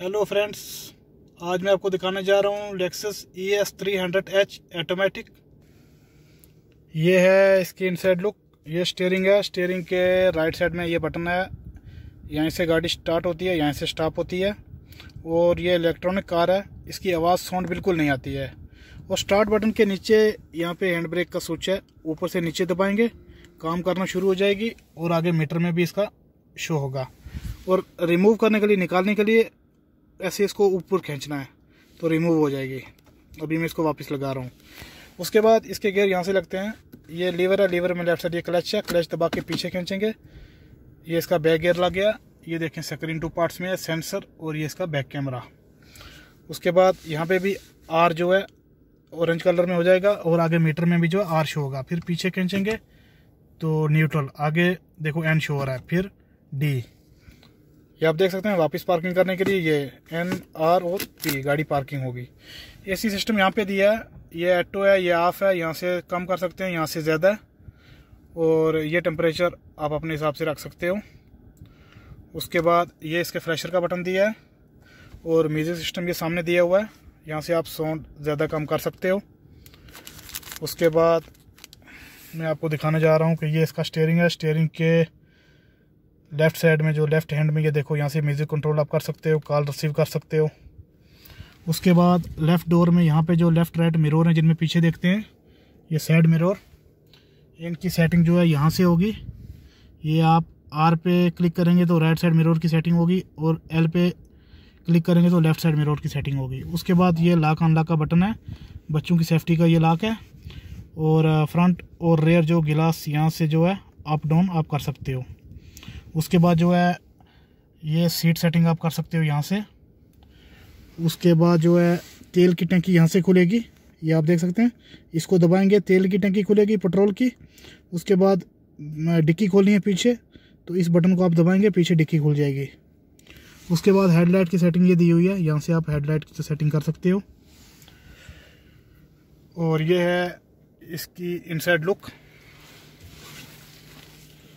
hello friends आज मैं आपको दिखाने जा रहा हूँ Lexus E S three hundred H automatic ये है इसकी इनसाइड लुक ये स्टेयरिंग है स्टेयरिंग के राइट साइड में ये बटन है यहीं से गाड़ी स्टार्ट होती है यहाँ से स्टॉप होती है और ये इलेक्ट्रॉनिक कार है इसकी आवाज़ साउंड बिल्कुल नहीं आती है और स्टार्ट बटन के नीचे यहाँ पर हैंड ब्रेक का स्विच है ऊपर से नीचे दबाएँगे काम करना शुरू हो जाएगी और आगे मीटर में भी इसका शो होगा और रिमूव करने के लिए निकालने के लिए ऐसे इसको ऊपर खींचना है तो रिमूव हो जाएगी अभी मैं इसको वापस लगा रहा हूँ उसके बाद इसके गेयर यहाँ से लगते हैं ये लीवर है लीवर में लेफ्ट साइड ये क्लच है क्लच दबा के पीछे खींचेंगे ये इसका बैक गेयर लग गया ये देखें स्क्रीन टू पार्ट्स में है सेंसर और ये इसका बैक कैमरा उसके बाद यहाँ पे भी आर जो है ऑरेंज कलर में हो जाएगा और आगे मीटर में भी जो है आर शो होगा फिर पीछे खींचेंगे तो न्यूट्रल आगे देखो एन शो हो रहा है फिर डी ये आप देख सकते हैं वापस पार्किंग करने के लिए ये एन आर ओ पी गाड़ी पार्किंग होगी एसी सिस्टम यहाँ पे दिया है ये ऐटो है ये ऑफ है यहाँ से कम कर सकते हैं यहाँ से ज़्यादा है और ये टेम्परेचर आप अपने हिसाब से रख सकते हो उसके बाद ये इसके फ्रेशर का बटन दिया है और म्यूज़िक सिस्टम ये सामने दिया हुआ है यहाँ से आप साउंड ज़्यादा कम कर सकते हो उसके बाद मैं आपको दिखाने जा रहा हूँ कि ये इसका स्टेयरिंग है स्टेयरिंग के लेफ़्ट साइड में जो लेफ़्ट हैंड में ये देखो यहाँ से म्यूज़िक कंट्रोल आप कर सकते हो कॉल रिसीव कर सकते हो उसके बाद लेफ़्ट डोर में यहाँ पे जो लेफ़्ट राइट मिरर हैं जिनमें पीछे देखते हैं ये साइड मिरर इनकी सेटिंग जो है यहाँ से होगी ये आप आर पे क्लिक करेंगे तो राइट साइड मिरर की सेटिंग होगी और एल पे क्लिक करेंगे तो लेफ़्ट साइड मिरर की सेटिंग होगी उसके बाद ये लाक अनलॉक का बटन है बच्चों की सेफ्टी का ये लाक है और फ्रंट uh, और रेयर जो गिलास यहाँ से जो है अप डाउन आप कर सकते हो उसके बाद जो है ये सीट सेटिंग आप कर सकते हो यहाँ से उसके बाद जो है तेल की टंकी यहाँ से खुलेगी ये आप देख सकते हैं इसको दबाएंगे तेल की टंकी खुलेगी पेट्रोल की उसके बाद डिक्की खोलनी है पीछे तो इस बटन को आप दबाएंगे पीछे डिक्की खुल जाएगी उसके बाद हेडलाइट की सेटिंग ये दी हुई है यहाँ से आप हेडलाइट की सेटिंग कर सकते हो और ये है इसकी इनसाइड लुक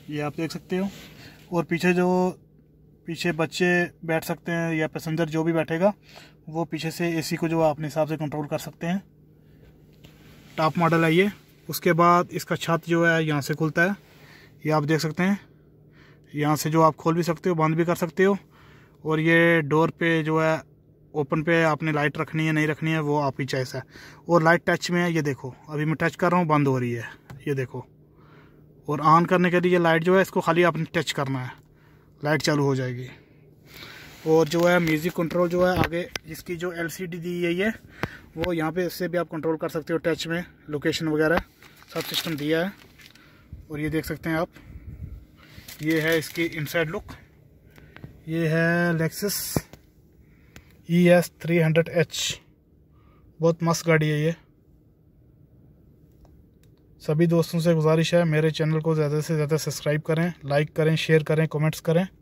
ये आप देख सकते हो और पीछे जो पीछे बच्चे बैठ सकते हैं या पैसेंजर जो भी बैठेगा वो पीछे से एसी को जो अपने हिसाब से कंट्रोल कर सकते हैं टॉप मॉडल है ये उसके बाद इसका छत जो है यहाँ से खुलता है ये आप देख सकते हैं यहाँ से जो आप खोल भी सकते हो बंद भी कर सकते हो और ये डोर पे जो है ओपन पे आपने लाइट रखनी है नहीं रखनी है वो आपकी चॉइस है और लाइट टच में है ये देखो अभी मैं टच कर रहा हूँ बंद हो रही है ये देखो और ऑन करने के लिए लाइट जो है इसको खाली आपने टच करना है लाइट चालू हो जाएगी और जो है म्यूज़िक कंट्रोल जो है आगे इसकी जो एलसीडी दी गई है वो यहाँ पे इससे भी आप कंट्रोल कर सकते हो टच में लोकेशन वगैरह सब सिस्टम दिया है और ये देख सकते हैं आप ये है इसकी इनसाइड लुक ये है Lexus E S three hundred H बहुत मस्त गाड़ी है ये सभी दोस्तों से गुजारिश है मेरे चैनल को ज़्यादा से ज़्यादा सब्सक्राइब करें लाइक करें शेयर करें कमेंट्स करें